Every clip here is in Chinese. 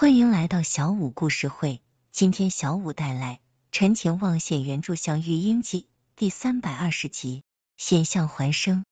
欢迎来到小五故事会。今天小五带来陈情望线原著《降玉英记》第三百二十集。险象环生，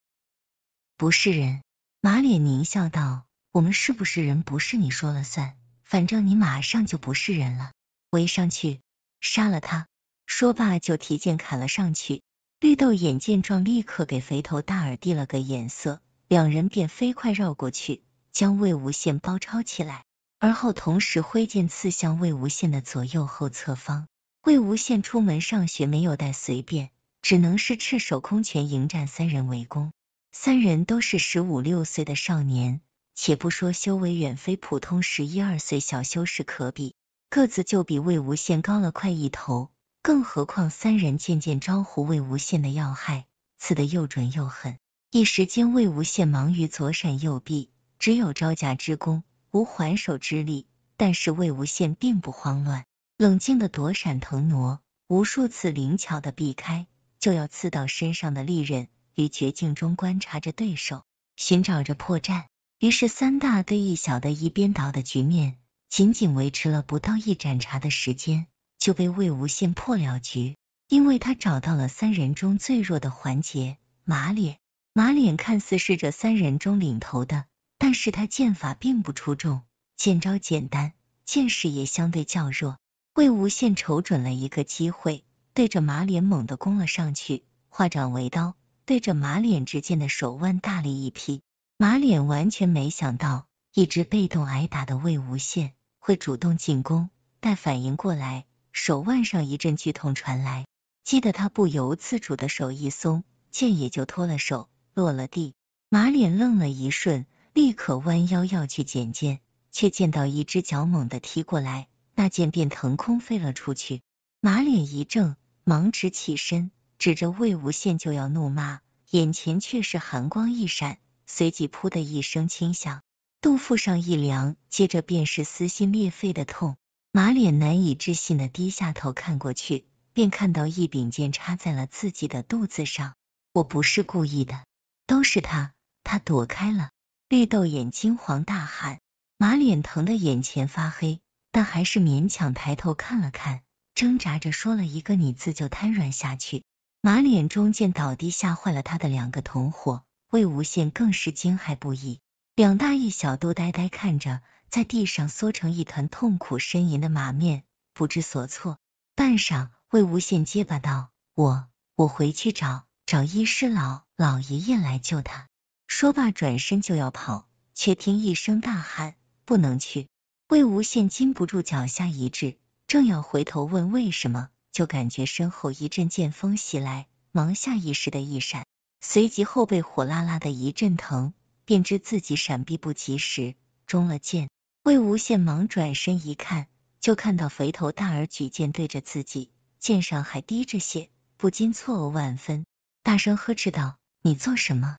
不是人。马脸狞笑道：“我们是不是人，不是你说了算。反正你马上就不是人了。”围上去，杀了他！说罢就提剑砍了上去。绿豆眼见状，立刻给肥头大耳递了个眼色，两人便飞快绕过去，将魏无羡包抄起来。而后同时挥剑刺向魏无羡的左右后侧方。魏无羡出门上学没有带随便，只能是赤手空拳迎战三人围攻。三人都是十五六岁的少年，且不说修为远非普通十一二岁小修士可比，个子就比魏无羡高了快一头。更何况三人渐渐招呼魏无羡的要害，刺得又准又狠，一时间魏无羡忙于左闪右避，只有招架之功。无还手之力，但是魏无羡并不慌乱，冷静的躲闪、腾挪，无数次灵巧的避开就要刺到身上的利刃，于绝境中观察着对手，寻找着破绽。于是三大对一小的一边倒的局面，仅仅维持了不到一盏茶的时间，就被魏无羡破了局，因为他找到了三人中最弱的环节——马脸。马脸看似是这三人中领头的。但是他剑法并不出众，剑招简单，见势也相对较弱。魏无羡瞅准了一个机会，对着马脸猛地攻了上去，化掌为刀，对着马脸之间的手腕大力一劈。马脸完全没想到，一直被动挨打的魏无羡会主动进攻，待反应过来，手腕上一阵剧痛传来，激得他不由自主的手一松，剑也就脱了手，落了地。马脸愣了一瞬。立刻弯腰要去捡剑，却见到一只脚猛地踢过来，那剑便腾空飞了出去。马脸一怔，忙直起身，指着魏无羡就要怒骂，眼前却是寒光一闪，随即扑的一声轻响，肚腹上一凉，接着便是撕心裂肺的痛。马脸难以置信的低下头看过去，便看到一柄剑插在了自己的肚子上。我不是故意的，都是他，他躲开了。绿豆眼金黄大汗，马脸疼的眼前发黑，但还是勉强抬头看了看，挣扎着说了一个“你”字就瘫软下去。马脸中见倒地，吓坏了他的两个同伙，魏无羡更是惊骇不已，两大一小都呆呆看着，在地上缩成一团，痛苦呻吟的马面不知所措。半晌，魏无羡结巴道：“我我回去找找医师老老爷爷来救他。”说罢，转身就要跑，却听一声大喊：“不能去！”魏无羡禁不住脚下一滞，正要回头问为什么，就感觉身后一阵剑风袭来，忙下意识的一闪，随即后背火辣辣的一阵疼，便知自己闪避不及时，中了箭。魏无羡忙转身一看，就看到肥头大耳举剑对着自己，剑上还滴着血，不禁错愕万分，大声呵斥道：“你做什么？”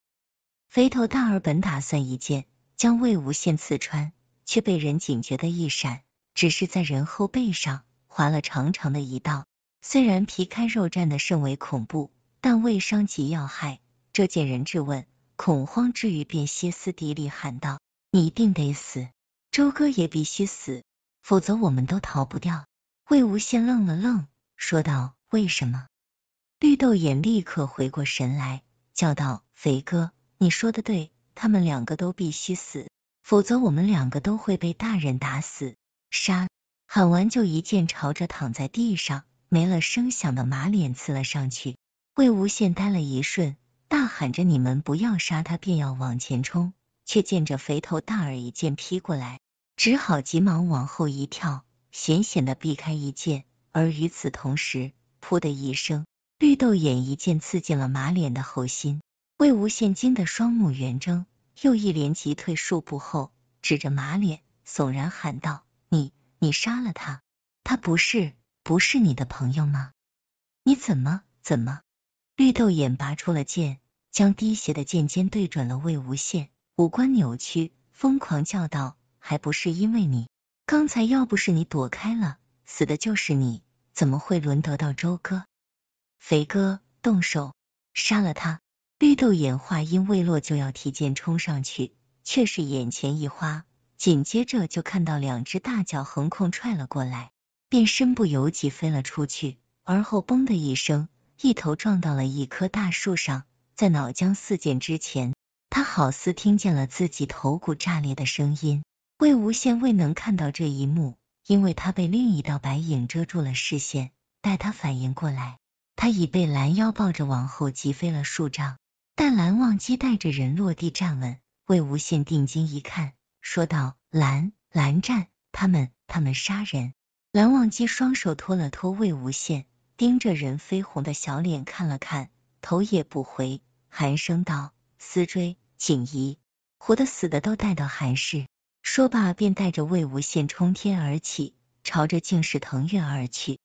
肥头大耳本打算一剑将魏无羡刺穿，却被人警觉的一闪，只是在人后背上划了长长的一道。虽然皮开肉绽的甚为恐怖，但未伤及要害。这见人质问，恐慌之余便歇斯底里喊道：“你一定得死，周哥也必须死，否则我们都逃不掉。”魏无羡愣了愣，说道：“为什么？”绿豆眼立刻回过神来，叫道：“肥哥！”你说的对，他们两个都必须死，否则我们两个都会被大人打死。杀！喊完就一剑朝着躺在地上没了声响的马脸刺了上去。魏无羡呆了一瞬，大喊着：“你们不要杀他！”便要往前冲，却见着肥头大耳一剑劈过来，只好急忙往后一跳，险险的避开一剑。而与此同时，噗的一声，绿豆眼一剑刺进了马脸的喉心。魏无羡惊得双目圆睁，又一连急退数步后，指着马脸，悚然喊道：“你，你杀了他！他不是，不是你的朋友吗？你怎么，怎么？”绿豆眼拔出了剑，将滴血的剑尖对准了魏无羡，五官扭曲，疯狂叫道：“还不是因为你！刚才要不是你躲开了，死的就是你！怎么会轮得到周哥、肥哥动手杀了他？”绿豆眼话音未落，就要提剑冲上去，却是眼前一花，紧接着就看到两只大脚横空踹了过来，便身不由己飞了出去，而后嘣的一声，一头撞到了一棵大树上，在脑浆四溅之前，他好似听见了自己头骨炸裂的声音。魏无羡未能看到这一幕，因为他被另一道白影遮住了视线。待他反应过来，他已被拦腰抱着往后急飞了数丈。但蓝忘机带着人落地站稳，魏无羡定睛一看，说道：“蓝蓝湛，他们，他们杀人！”蓝忘机双手托了托魏无羡，盯着任飞红的小脸看了看，头也不回，寒声道：“思追景怡，活的死的都带到韩氏。”说罢便带着魏无羡冲天而起，朝着竟室腾跃而去。